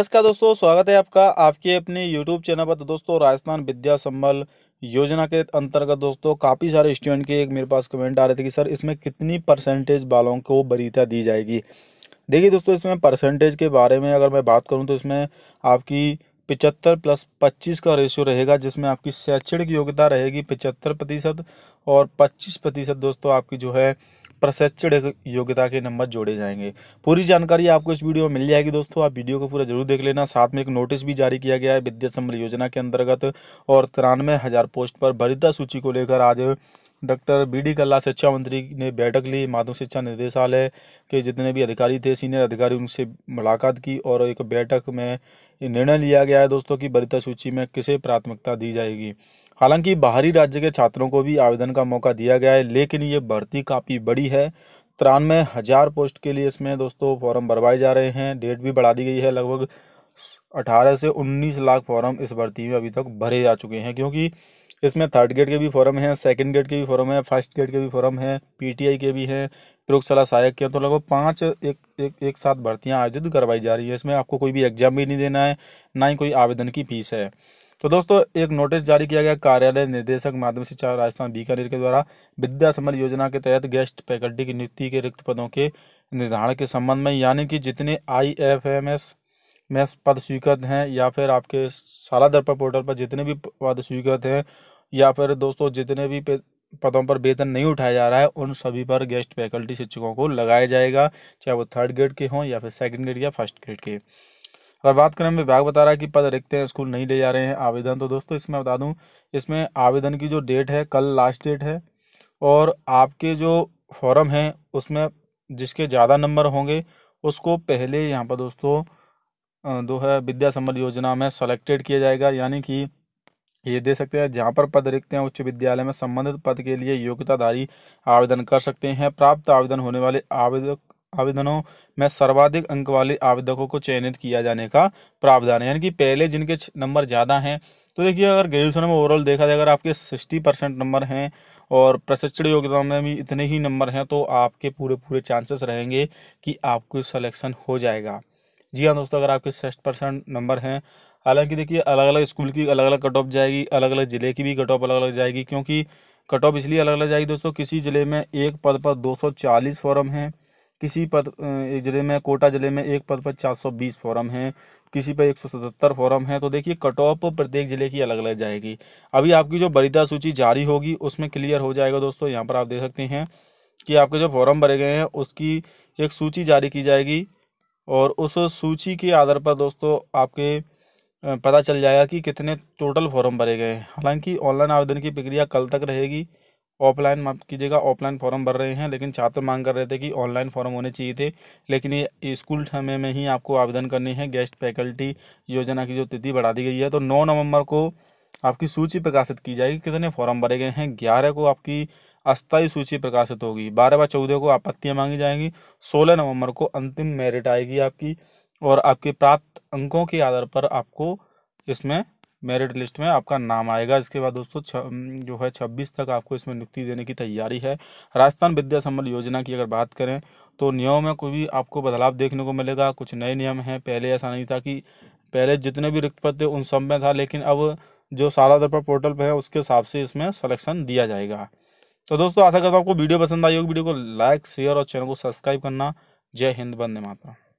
नमस्कार दोस्तों स्वागत है आपका आपके अपने YouTube चैनल पर तो दोस्तों राजस्थान विद्या संबल योजना के अंतर्गत दोस्तों काफ़ी सारे स्टूडेंट के एक मेरे पास कमेंट आ रहे थे कि सर इसमें कितनी परसेंटेज बालों को बरीता दी जाएगी देखिए दोस्तों इसमें परसेंटेज के बारे में अगर मैं बात करूं तो इसमें आपकी पिचहत्तर प्लस पच्चीस का रेशियो रहेगा जिसमें आपकी शैक्षणिक योग्यता रहेगी पिचहत्तर प्रतिशत और पच्चीस प्रतिशत दोस्तों आपकी जो है प्रशिक्षण योग्यता के नंबर जोड़े जाएंगे पूरी जानकारी आपको इस वीडियो में मिल जाएगी दोस्तों आप वीडियो को पूरा जरूर देख लेना साथ में एक नोटिस भी जारी किया गया है विद्या सम्बल योजना के अंतर्गत और तिरानवे हज़ार पोस्ट पर भरिता सूची को लेकर आज डॉक्टर बी डी कल्ला शिक्षा मंत्री ने बैठक ली माध्यम शिक्षा निदेशालय के जितने भी अधिकारी थे सीनियर अधिकारी उनसे मुलाकात की और एक बैठक में निर्णय लिया गया है दोस्तों की बरिता सूची में किसे प्राथमिकता दी जाएगी हालांकि बाहरी राज्य के छात्रों को भी आवेदन का मौका दिया गया है लेकिन ये भर्ती काफ़ी बड़ी है तिरानवे हज़ार पोस्ट के लिए इसमें दोस्तों फॉर्म भरवाए जा रहे हैं डेट भी बढ़ा दी गई है लगभग अठारह से उन्नीस लाख फॉर्म इस भर्ती में अभी तक भरे जा चुके हैं क्योंकि इसमें थर्ड ग्रेड के भी फॉर्म हैं सेकंड ग्रेड के भी फॉर्म हैं फर्स्ट ग्रेड के भी फॉर्म हैं पीटीआई के भी हैं प्रयोगशाला सहायक के तो लगभग पाँच एक एक एक साथ भर्तियाँ आयोजित करवाई जा रही है इसमें आपको कोई भी एग्जाम भी नहीं देना है ना ही कोई आवेदन की फीस है तो दोस्तों एक नोटिस जारी किया गया कार्यालय निदेशक माध्यम शिक्षा राजस्थान बीकानेर के द्वारा विद्या समर योजना के तहत गेस्ट फैकल्टी की नियुक्ति के रिक्त पदों के निर्धारण के संबंध में यानी कि जितने आई एफ एम एस में पद स्वीकृत हैं या फिर आपके सारा दर्पण पोर्टल पर जितने भी पद स्वीकृत हैं या फिर दोस्तों जितने भी पदों पर वेतन नहीं उठाया जा रहा है उन सभी पर गेस्ट फैकल्टी शिक्षकों को लगाया जाएगा चाहे वो थर्ड ग्रेड के हों या फिर सेकेंड ग्रेड या फर्स्ट ग्रेड के अगर बात करें विभाग बता रहा है कि पद रिक्त हैं स्कूल नहीं ले जा रहे हैं आवेदन तो दोस्तों इसमें बता दूं इसमें आवेदन की जो डेट है कल लास्ट डेट है और आपके जो फॉरम हैं उसमें जिसके ज़्यादा नंबर होंगे उसको पहले यहाँ पर दोस्तों दो है विद्या संबल योजना में सेलेक्टेड किया जाएगा यानी कि ये दे सकते हैं जहाँ पर पद रिक्त हैं उच्च विद्यालय में संबंधित पद के लिए योग्यताधारी आवेदन कर सकते हैं प्राप्त आवेदन होने वाले आवेदक आवेदनों में सर्वाधिक अंक वाले आवेदकों को चयनित किया जाने का प्रावधान है यानी कि पहले जिनके नंबर ज़्यादा हैं तो देखिए अगर ग्रेजुएशन में ओवरऑल देखा जाए अगर आपके सिक्सटी परसेंट नंबर हैं और प्रशिक्षण योग्यता में भी इतने ही नंबर हैं तो आपके पूरे पूरे चांसेस रहेंगे कि आपको सलेक्शन हो जाएगा जी हाँ दोस्तों अगर आपके सिक्स परसेंट नंबर हैं हालांकि देखिए अलग अलग स्कूल की अलग अलग कट ऑफ जाएगी अलग अलग ज़िले की भी कट ऑफ अलग अलग जाएगी क्योंकि कट ऑफ इसलिए अलग अलग जाएगी दोस्तों किसी ज़िले में एक पद पर 240 फॉर्म हैं किसी पद ज़िले में कोटा ज़िले में एक पद पर 420 फॉर्म हैं किसी पर 177 फॉर्म हैं तो देखिए कट ऑफ प्रत्येक ज़िले की अलग अलग जाएगी अभी आपकी जो बरीदा सूची जारी होगी उसमें क्लियर हो जाएगा दोस्तों यहाँ पर आप देख सकते हैं कि आपके जो फॉर्म भरे गए हैं उसकी एक सूची जारी की जाएगी और उस सूची के आधार पर दोस्तों आपके पता चल जाएगा कि कितने टोटल फॉर्म भरे गए हैं हालांकि ऑनलाइन आवेदन की प्रक्रिया कल तक रहेगी ऑफलाइन माफ कीजिएगा ऑफलाइन फॉर्म भर रहे हैं लेकिन छात्र मांग कर रहे थे कि ऑनलाइन फॉर्म होने चाहिए थे लेकिन ये स्कूल समय में ही आपको आवेदन करनी है गेस्ट फैकल्टी योजना की जो तिथि बढ़ा दी गई है तो नौ नवंबर को आपकी सूची प्रकाशित की जाएगी कितने फॉर्म भरे गए हैं ग्यारह को आपकी अस्थायी सूची प्रकाशित होगी बारह व चौदह को आपत्तियाँ मांगी जाएंगी सोलह नवंबर को अंतिम मेरिट आएगी आपकी और आपके प्राप्त अंकों के आधार पर आपको इसमें मेरिट लिस्ट में आपका नाम आएगा इसके बाद दोस्तों जो है छब्बीस तक आपको इसमें नियुक्ति देने की तैयारी है राजस्थान विद्या संबल योजना की अगर बात करें तो नियमों में कोई भी आपको बदलाव देखने को मिलेगा कुछ नए नियम हैं पहले ऐसा नहीं था कि पहले जितने भी रिक्त पद थे उन सब में था लेकिन अब जो सारा दर्पण पोर्टल पर है उसके हिसाब से इसमें सलेक्शन दिया जाएगा तो दोस्तों आशा करता हूँ आपको वीडियो पसंद आई होगी वीडियो को लाइक शेयर और चैनल को सब्सक्राइब करना जय हिंद बंदे माता